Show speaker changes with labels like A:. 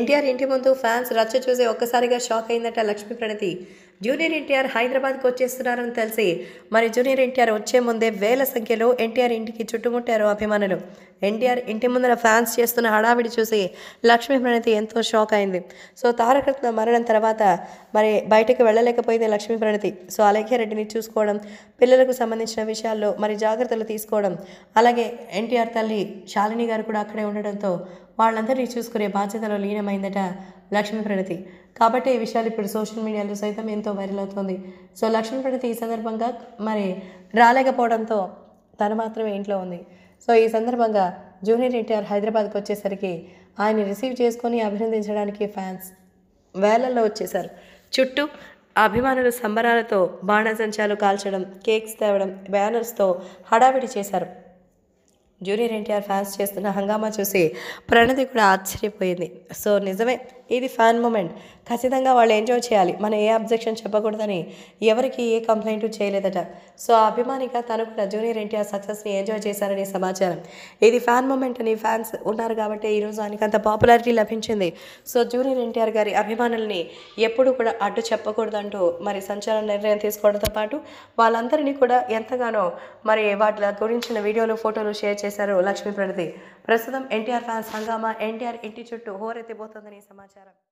A: ఎన్టీఆర్ ఇంటి ముందు ఫ్యాన్స్ రచ్చ చూసి ఒక్కసారిగా షాక్ అయిందట లక్ష్మీ ప్రణతి జూనియర్ ఎన్టీఆర్ హైదరాబాద్కు వచ్చేస్తున్నారని తెలిసి మరి జూనియర్ ఎన్టీఆర్ వచ్చే ముందే వేల సంఖ్యలో ఎన్టీఆర్ ఇంటికి చుట్టుముట్టారు అభిమానులు ఎన్టీఆర్ ఇంటి ముందర ఫ్యాన్స్ చేస్తున్న హడావిడి చూసి లక్ష్మీ ప్రణతి ఎంతో షాక్ అయింది సో తారకరత్న మరణం తర్వాత మరి బయటకు వెళ్ళలేకపోయింది లక్ష్మీ ప్రణతి సో అలాగే రెడ్డిని చూసుకోవడం పిల్లలకు సంబంధించిన విషయాల్లో మరి జాగ్రత్తలు తీసుకోవడం అలాగే ఎన్టీఆర్ తల్లి శాలిని గారు కూడా అక్కడే ఉండడంతో వాళ్ళందరినీ చూసుకునే బాధ్యతలో లీనమైందట లక్ష్మీ ప్రణతి కాబట్టి ఈ విషయాలు ఇప్పుడు సోషల్ మీడియాలో సైతం ఎంతో వైరల్ అవుతుంది సో లక్ష్మీ ప్రణతి ఈ సందర్భంగా మరి రాలేకపోవడంతో తను మాత్రమే ఇంట్లో ఉంది సో ఈ సందర్భంగా జూనియర్ ఎన్టీఆర్ హైదరాబాద్కి వచ్చేసరికి ఆయన రిసీవ్ చేసుకొని అభినందించడానికి ఫ్యాన్స్ వేలల్లో వచ్చేశారు చుట్టూ అభిమానులు సంబరాలతో బాణసంచాలు కాల్చడం కేక్స్ తేవడం బ్యానర్స్తో హడావిడి చేశారు జూనియర్ ఎన్టీఆర్ ఫ్యాన్స్ చేస్తున్న హంగామా చూసి ప్రణతి కూడా ఆశ్చర్యపోయింది సో నిజమే ఇది ఫ్యాన్ మూమెంట్ ఖచ్చితంగా వాళ్ళు ఎంజాయ్ చేయాలి మనం ఏ అబ్జెక్షన్ చెప్పకూడదని ఎవరికి ఏ కంప్లైంట్ చేయలేదట సో ఆ అభిమానిగా తను కూడా జూనియర్ ఎన్టీఆర్ సక్సెస్ని ఎంజాయ్ చేశారనే సమాచారం ఇది ఫ్యాన్ మూమెంట్ అని ఫ్యాన్స్ ఉన్నారు కాబట్టి ఈరోజు ఆయనకి అంత పాపులారిటీ లభించింది సో జూనియర్ ఎన్టీఆర్ గారి అభిమానుల్ని ఎప్పుడు కూడా అడ్డు చెప్పకూడదంటూ మరి సంచలన నిర్ణయం తీసుకోవడంతో పాటు వాళ్ళందరినీ కూడా ఎంతగానో మరి వాటి గురించిన వీడియోలు ఫోటోలు షేర్ చేసి చేశారు లక్ష్మీ ప్రణతి ప్రస్తుతం ఎన్టీఆర్ ఫ్యాన్స్ హంగామా ఎన్టీఆర్ ఇంటి చుట్టూ హోరెత్తిపోతుందని
B: సమాచారం